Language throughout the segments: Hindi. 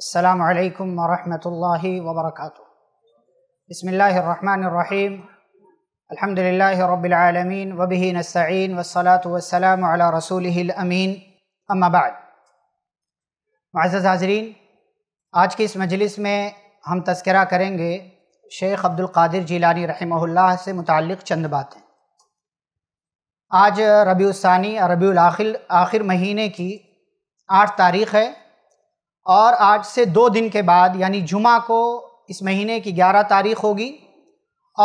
السلام عليكم ورحمة الله وبركاته بسم الله الرحمن الرحيم الحمد لله رب العالمين وبه نستعين والصلاة والسلام على رسوله الأمين أما بعد معزز मज़ آج کی اس مجلس میں ہم تذکرہ کریں گے شیخ عبد القادر جیلانی رحمہ اللہ سے متعلق چند باتیں آج ربیع الثانی ربیع आखिर آخر مہینے کی آٹھ تاریخ ہے और आज से दो दिन के बाद यानी जुमा को इस महीने की ग्यारह तारीख होगी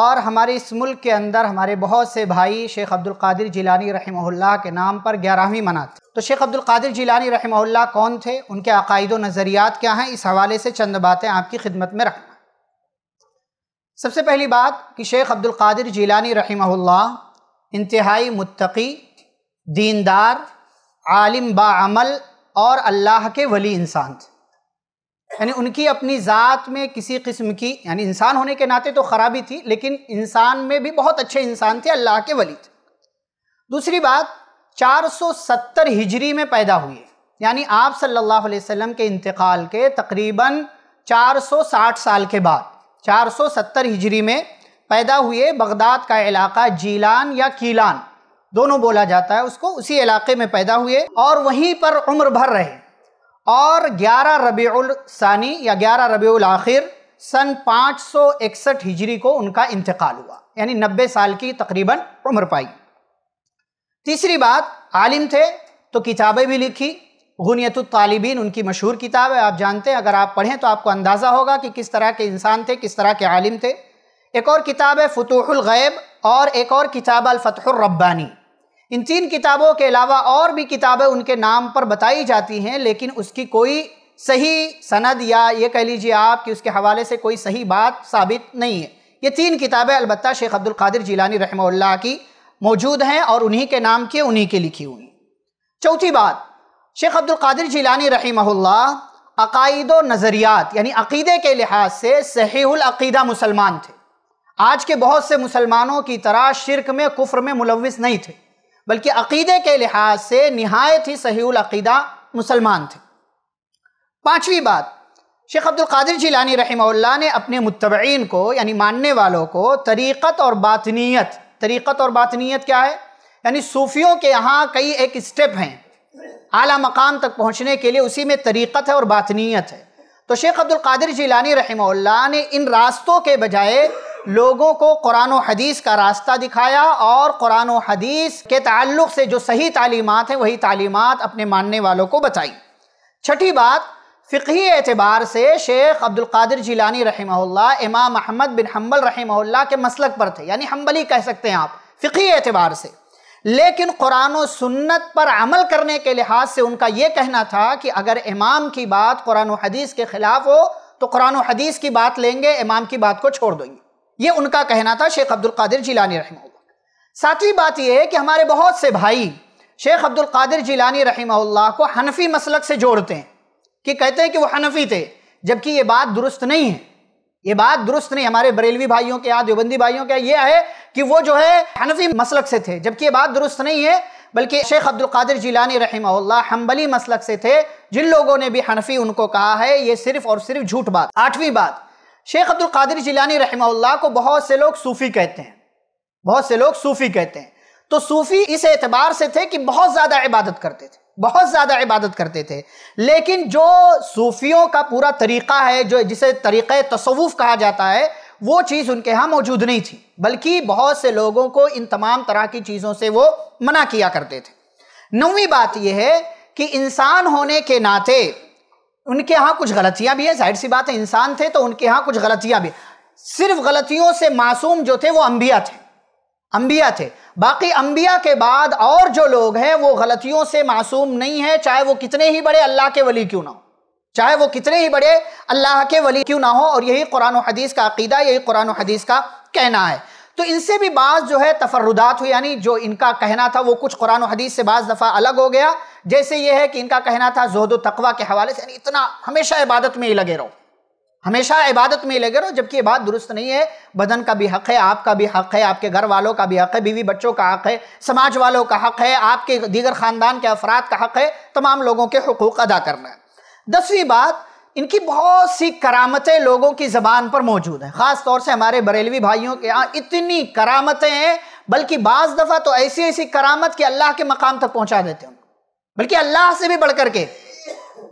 और हमारे इस मुल्क के अंदर हमारे बहुत से भाई शेख अब्दुल कादिर जिलानी रहमहुल्लाह के नाम पर ग्यारहवीं मनाते तो शेख अब्दुल कादिर जिलानी रहमहुल्लाह कौन थे उनके अकायद व नज़रियात क्या हैं इस हवाले से चंद बातें आपकी खिदमत में रखना सबसे पहली बात कि शेख अब्दुल कादिर जिलानी रहमहुल्लाह इंतहाई मुत्तकी दीनदार आलिम बामल और अल्लाह के वली इंसान थे यानी उनकी अपनी ज़ात में किसी किस्म की यानी इंसान होने के नाते तो ख़राबी थी लेकिन इंसान में भी बहुत अच्छे इंसान थे अल्लाह के वली थे दूसरी बात 470 हिजरी में पैदा हुए यानी आप सल्लल्लाहु अलैहि वसल्लम के इंतकाल के तकरीबन 460 साल के बाद 470 हिजरी में पैदा हुए बगदाद का इलाका जीलान या कीलान दोनों बोला जाता है उसको उसी इलाके में पैदा हुए और वहीं पर उम्र भर रहे और 11 रबीउल सानी या 11 रबीउल आखिर सन 561 हिजरी को उनका इंतकाल हुआ यानी 90 साल की तकरीबन उम्र पाई तीसरी बात आलिम थे तो किताबें भी लिखी गुनीत तालिबीन उनकी मशहूर किताब है आप जानते हैं अगर आप पढ़ें तो आपको अंदाज़ा होगा कि किस तरह के इंसान थे किस तरह के आलिम थे एक और किताब है फतूहुल गैब और एक और किताब अलफ़तुर रब्बानी इन तीन किताबों के अलावा और भी किताबें उनके नाम पर बताई जाती हैं लेकिन उसकी कोई सही सनद या ये कह लीजिए आप कि उसके हवाले से कोई सही बात साबित नहीं है ये तीन किताबें अलबत् शेख अब्दुल कादिर जीलानी रहमल्ला की मौजूद हैं और उन्हीं के नाम की उन्हीं की लिखी हुई चौथी बात शेख अब्दुल कादिर जीलानी रहमल्ला अकायद नज़रियात यानी अकीदे के लिहाज से सहीदा मुसलमान थे आज के बहुत से मुसलमानों की तरह शिरक में कुफ्र में मुलविस नहीं थे बल्कि अकीदे के लिहाज से नहायत ही सहील मुसलमान थे पांचवी बात शेख अब्दुल कादिर जिलानी रही ने अपने मुतबीन को यानी मानने वालों को तरीक़त और बातनीत तरीक़त और बातनीत क्या है यानी सूफियों के यहाँ कई एक स्टेप हैं आला मकाम तक पहुँचने के लिए उसी में तरीक़त है और बातनीत है तो शेख अब्दुल कादिर जिलानी रही ने इन रास्तों के बजाय लोगों को कुरान हदीस का रास्ता दिखाया और कुरान हदीस के ताल्लुक से जो सही तालीमत हैं वही तालीमत अपने मानने वालों को बताई छठी बात फ़िकी एतबार से शेख अब्दुल कादिर जिलानी इमाम अहमद बिन हम्बल रहमल्ला के मसलक पर थे यानी हम्बली कह सकते हैं आप फ़िकी एतबार से लेकिन कुरान सुन्नत पर अमल करने के लिहाज से उनका ये कहना था कि अगर इमाम की बात कुरान हदीस के ख़िलाफ़ हो तो कुरान हदीस की बात लेंगे इमाम की बात को छोड़ देंगे ये उनका कहना था शेख अब्दुल कादिर जिलानी रहमा सातवीं बात यह है कि हमारे बहुत से भाई शेख अब्दुल कादिर जिलानी रहमा को हनफी मसलक से जोड़ते हैं कि कहते हैं कि वह हनफी थे जबकि ये बात दुरुस्त नहीं है ये बात दुरुस्त नहीं हमारे बरेलवी भाइयों के यहाँ देवबंदी भाइयों के यह है कि वो जो है हनफी मसलक से थे जबकि ये बात दुरुस्त नहीं है बल्कि शेख अब्दुल कादिर जिलानी रहमा हम्बली मसलक से थे जिन लोगों ने भी हनफी उनको कहा है ये सिर्फ और सिर्फ झूठ बात आठवीं बात शेख अब्दुल कादिर जिलानी रहमल्ला को बहुत से लोग सूफ़ी कहते हैं बहुत से लोग सूफ़ी कहते हैं तो सूफ़ी इस एतबार से थे कि बहुत ज़्यादा इबादत करते थे बहुत ज़्यादा इबादत करते थे लेकिन जो सूफ़ियों का पूरा तरीक़ा है जो जिसे तरीक़ तसवुफ़ कहा जाता है वो चीज़ उनके यहाँ मौजूद नहीं थी बल्कि बहुत से लोगों को इन तमाम तरह की चीज़ों से वो मना किया करते थे नौवीं बात यह है कि इंसान होने के नाते उनके यहाँ कुछ गलतियाँ भी है जाहिर सी बात है इंसान थे तो उनके यहाँ कुछ गलतियाँ भी सिर्फ गलतियों से मासूम जो थे वो अम्बिया थे अम्बिया थे बाकी अम्बिया के बाद और जो लोग हैं वो गलतियों से मासूम नहीं है चाहे वो कितने ही बड़े अल्लाह के वली क्यों ना हो चाहे वो कितने ही बड़े अल्लाह के वली क्यों ना हो और यही कुरान हदीस का अकीदा यही कुरान हदीस का कहना है तो इनसे भी बाज़ जो है तफरुदात हुई यानी जो इनका कहना था वो कुछ कुरान हदीस से बाज़ दफ़ा अलग हो गया जैसे यह है कि इनका कहना था जोहद तकवा के हवाले से यानी इतना हमेशा इबादत में ही लगे रहो हमेशा इबादत में ही लगे रहो जबकि ये बात दुरुस्त नहीं है बदन का भी हक़ है आपका भी हक़ है आपके घर वालों का भी हक़ है बीवी बच्चों का हक़ है समाज वालों का हक़ है आपके दीगर ख़ानदान के अफराद का हक़ है तमाम लोगों के हकूक़ अदा करना है दसवीं बात इनकी बहुत सी करामतें लोगों की ज़बान पर मौजूद हैं ख़ास तौर से हमारे बरेलवी भाइयों के यहाँ इतनी करामतें हैं बल्कि बाज़ दफ़ा तो ऐसी ऐसी करामत कि अल्लाह के मकाम तक पहुँचा देते हैं बल्कि अल्लाह से भी बढ़ करके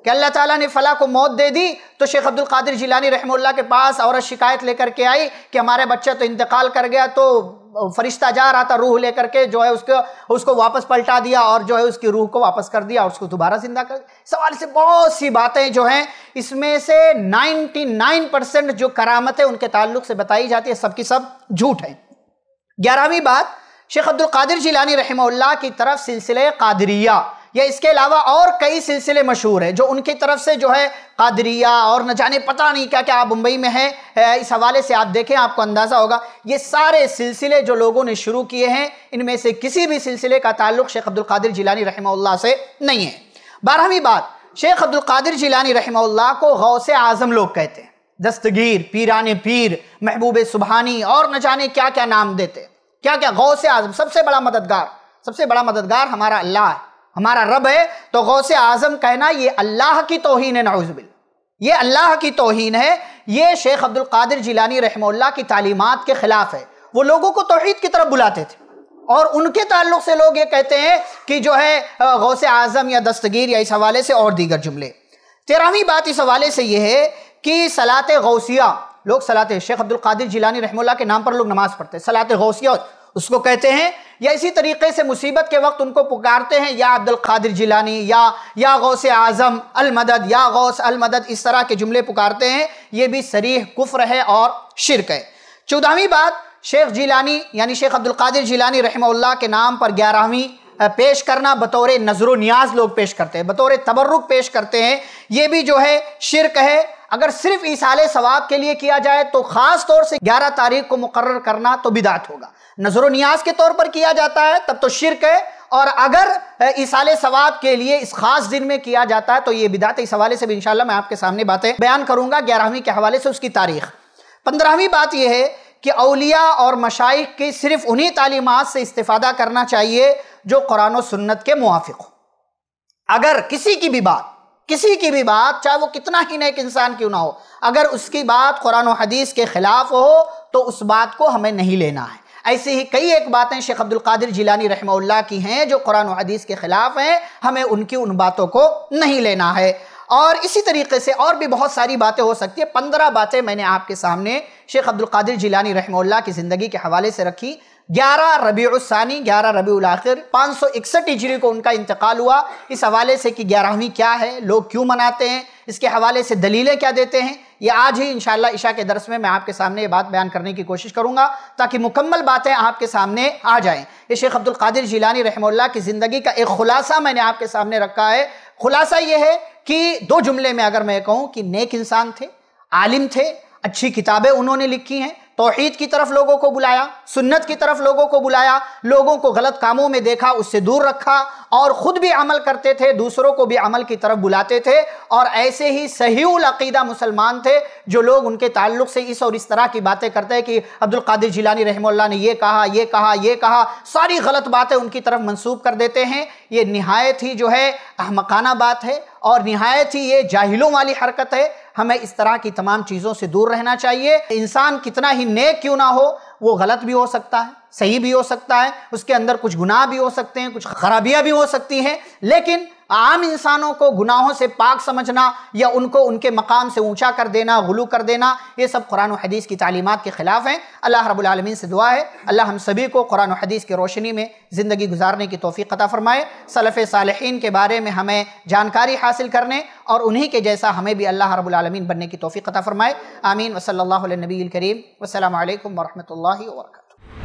कि अल्लाह ताला ने फला को मौत दे दी तो शेख अब्दुल कादिर जिलानी रहमुल्ला के पास औरत शिकायत लेकर के आई कि हमारे बच्चा तो इंतकाल कर गया तो फरिश्ता जा रहा था रूह लेकर के जो है उसको उसको वापस पलटा दिया और जो है उसकी रूह को वापस कर दिया उसको दोबारा जिंदा कर दिया सवाल से बहुत सी बातें जो हैं इसमें से 99 परसेंट जो करामत है उनके ताल्लुक से बताई जाती है सबकी सब झूठ है ग्यारहवीं बात शेख अब्दुल कादिर जिलानी रहमल्ला की तरफ सिलसिले कादरिया या इसके अलावा और कई सिलसिले मशहूर हैं जो उनकी तरफ से जो है कादरिया और न जाने पता नहीं क्या क्या मुंबई में है इस हवाले से आप देखें आपको अंदाज़ा होगा ये सारे सिलसिले जो लोगों ने शुरू किए हैं इनमें से किसी भी सिलसिले का ताल्लुक शेख अब्दुल कादिर जिलानी रहमल्ला से नहीं है बारहवीं बात शेख अब्दुल कादिर जिलानी रहमल्ला को गौ से आज़म लोग कहते हैं दस्तगीर पीरान पीर महबूब सुबहानी और न जाने क्या क्या नाम देते क्या क्या गौ से आज़म सबसे बड़ा मददगार सबसे बड़ा मददगार हमारा अल्लाह है हमारा रब है तो गौ से आजम कहना ये अल्लाह की तोहन है नाउजबिल ये अल्लाह की तोहन है ये शेख अब्दुल कादिर जिलानी रहमल्ला की तालीमत के ख़िलाफ़ है वो लोगों को तोहद की तरफ बुलाते थे और उनके ताल्लुक से लोग ये कहते हैं कि जो है गौसे आज़म या दस्तगीर या इस हवाले से और दीगर जुमले तेरहवीं बात इस हवाले से यह है कि सलात गौसिया लोग सलात शेख अब्दुल कादिर जिलानी रहमल्ला के नाम पर लोग नमाज़ पढ़ते सलात गौसिया उसको कहते हैं या इसी तरीके से मुसीबत के वक्त उनको पुकारते हैं या अब्दुल कादिर जिलानी या या गौस आज़म मदद या गौस मदद इस तरह के जुमले पुकारते हैं ये भी सरीह कुफ्र है और शिरक है चौदहवीं बात शेख जिलानी यानी शेख अब्दुल कादिर जिलानी रहमल्ला के नाम पर ग्यारहवीं पेश करना बतौर नजर न्याज लोग पेश करते हैं बतौर तबर्रुक पेश करते हैं ये भी जो है शिरक है अगर सिर्फ आले सवाब के लिए किया जाए तो ख़ास तौर से 11 तारीख को मुकर करना तो बिदात होगा नजर न्याज के तौर पर किया जाता है तब तो शिरक है और अगर आले सवाब के लिए इस खास दिन में किया जाता है तो ये बिदात इस हवाले से भी इंशाल्लाह मैं आपके सामने बातें बयान करूंगा ग्यारहवीं के हवाले से उसकी तारीख पंद्रहवीं बात यह है कि अलिया और मशाइ की सिर्फ उन्हीं तालीमत से इस्ता करना चाहिए जो कुरान सुन्नत के मुआफ़ हो अगर किसी की भी बात किसी की भी बात चाहे वो कितना ही नेक इंसान क्यों ना हो अगर उसकी बात कुरान हदीस के ख़िलाफ़ हो तो उस बात को हमें नहीं लेना है ऐसी ही कई एक बातें शेख अब्दुल कादिर जिलानी रहमल्ला की हैं जो कुरान हदीस के ख़िलाफ़ हैं हमें उनकी उन बातों को नहीं लेना है और इसी तरीके से और भी बहुत सारी बातें हो सकती है पंद्रह बातें मैंने आपके सामने शेख अब्दुल कादिर जिलानी रहमल्ला की ज़िंदगी के हवाले से रखी ग्यारह रबी उसानी ग्यारह रबी आखिर पाँच सौ इकसठ हिजरी को उनका इंतकाल हुआ इस हवाले से कि ग्यारहवीं क्या है लोग क्यों मनाते हैं इसके हवाले से दलीलें क्या देते हैं ये आज ही इंशाला ईशा के दरस में मैं आपके सामने ये बात बयान करने की कोशिश करूंगा ताकि मुकम्मल बातें आपके सामने आ जाएं ये शेख अब्दुल कादिर जिलानी रहमल्ला की ज़िंदगी का एक खुलासा मैंने आपके सामने रखा है खुलासा ये है कि दो जुमले में अगर मैं कहूँ कि नेक इंसान थे आलिम थे अच्छी किताबें उन्होंने लिखी हैं तोहद की तरफ लोगों को बुलाया सुन्नत की तरफ लोगों को बुलाया लोगों को गलत कामों में देखा उससे दूर रखा और ख़ुद भी अमल करते थे दूसरों को भी अमल की तरफ बुलाते थे और ऐसे ही सही अकीदा मुसलमान थे जो लोग उनके ताल्लुक से इस और इस तरह की बातें करते हैं कि अब्दुल कादिर जिलानी रहमल्ला ने ये कहा ये कहा ये कहा सारी गलत बातें उनकी तरफ मंसूब कर देते हैं ये नहायत ही जो है अहमकाना बात है और नहायत ही ये जाहिलों वाली हरकत है हमें इस तरह की तमाम चीज़ों से दूर रहना चाहिए इंसान कितना ही नेक क्यों ना हो वो गलत भी हो सकता है सही भी हो सकता है उसके अंदर कुछ गुनाह भी हो सकते हैं कुछ खराबियाँ भी हो सकती हैं लेकिन आम इंसानों को गुनाहों से पाक समझना या उनको उनके मकाम से ऊंचा कर देना गुलू कर देना ये सब कुरान हदीस की तालीमत के ख़िलाफ़ हैं अल्लाह रबालमीन से दुआ है अल्लाह हम सभी को कुरान हदीस की रोशनी में ज़िंदगी गुजारने की तोफ़ी अता फ़रमाए सलफ़ सालहीन के बारे में हमें जानकारी हासिल करने और उन्हीं के जैसा हमें भी अल्लाह रबालमीन बनने की तोफ़ी अता फ़रमाए आमीन वसल नबी करीम वसलम वरहमल वर्क